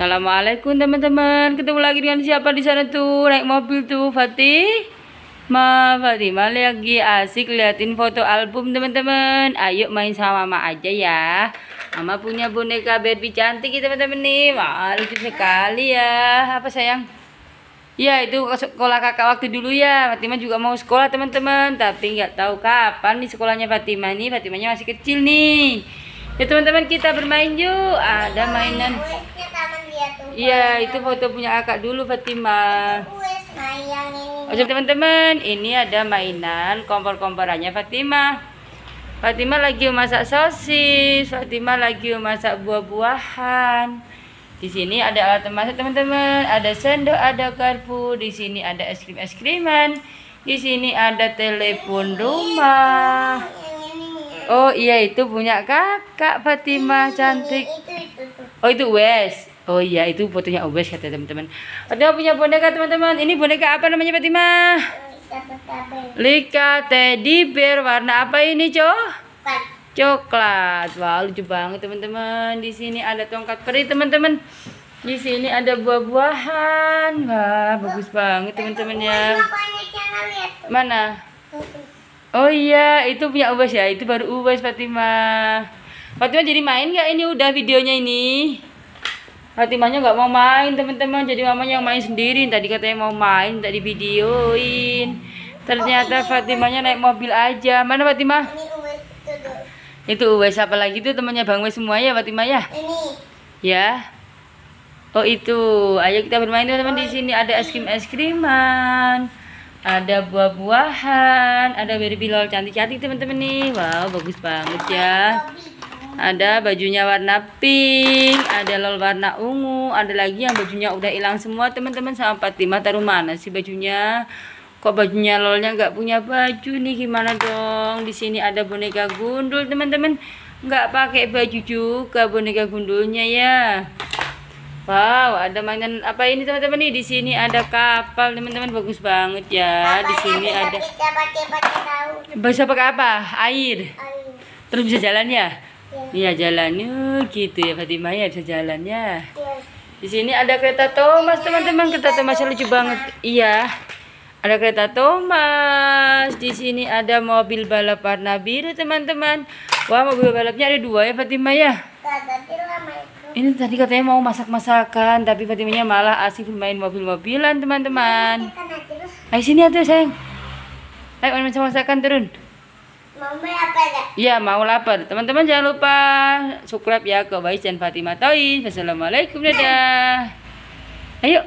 Assalamualaikum teman-teman. Ketemu lagi dengan siapa di sana tuh? Naik mobil tuh Fatih. Ma Fatih, ma lagi asik liatin foto album teman-teman. Ayo main sama Mama aja ya. Mama punya boneka Barbie cantik ya teman-teman nih. Wah lucu sekali ya. Apa sayang? Ya itu sekolah kakak waktu dulu ya. Fatima juga mau sekolah teman-teman. Tapi nggak tahu kapan nih sekolahnya Fatima nih. Fatimanya masih kecil nih. Ya teman-teman kita bermain yuk. Ada mainan. Iya, itu foto punya kakak dulu Fatima. Oke teman-teman, ini ada mainan kompor-komporannya Fatima. Fatima lagi masak sosis, Fatima lagi masak buah-buahan. Di sini ada alat masak teman-teman, ada sendok, ada garpu, di sini ada es krim es kriman, di sini ada telepon rumah. Oh iya itu punya kakak Fatima cantik. Oh itu Wes. Oh iya itu fotonya Obes kata teman-teman. Ada punya boneka teman-teman. Ini boneka apa namanya Fatima? Lika teddy bear warna apa ini cok? Coklat. Wah lucu banget teman-teman. Di sini ada tongkat peri teman-teman. Di sini ada buah-buahan. Wah, bagus banget teman-teman ya. Mana? Oh iya, itu punya Ubas ya. Itu baru Ubas Fatima. Fatima jadi main nggak ini udah videonya ini? Fatimahnya nggak mau main teman-teman jadi mamanya yang main sendiri tadi katanya mau main tak di videoin ternyata oh, Fatimahnya naik mobil aja mana Fatimah itu Uwes apa lagi tuh temannya Bang Uwes semua ya Fatimah ya ini ya Oh itu ayo kita bermain teman-teman di oh, sini ada es krim es kriman ada buah-buahan, ada berbilol cantik-cantik teman-teman nih. Wow, bagus banget ya ada bajunya warna pink ada lol warna ungu ada lagi yang bajunya udah hilang semua teman-teman sama Fatima taruh mana sih bajunya kok bajunya lolnya nggak punya baju nih gimana dong di sini ada boneka gundul teman-teman nggak pakai baju juga boneka gundulnya ya wow ada mainan apa ini teman-teman nih di sini ada kapal teman-teman bagus banget ya Kapalnya di sini ada bisa pakai apa air. air terus bisa jalan ya Ya. Iya jalannya gitu ya Fatimah ya bisa jalan ya. ya. Di sini ada kereta Thomas ya, teman-teman kereta Thomasnya lucu banget. Iya. Ada kereta Thomas. Di sini ada mobil balap warna biru teman-teman. Wah mobil balapnya ada dua ya Fatimah ya. Nah, Ini tadi katanya mau masak-masakan tapi Fatimahnya malah asik bermain mobil-mobilan teman-teman. Ayo sini atuh sayang. Ayo main masak-masakan turun. Ya, ya? Iya, mau lapar. Teman-teman jangan lupa subscribe ya ke Bais dan Fatimah Toys Wassalamualaikum, dadah. Ayo.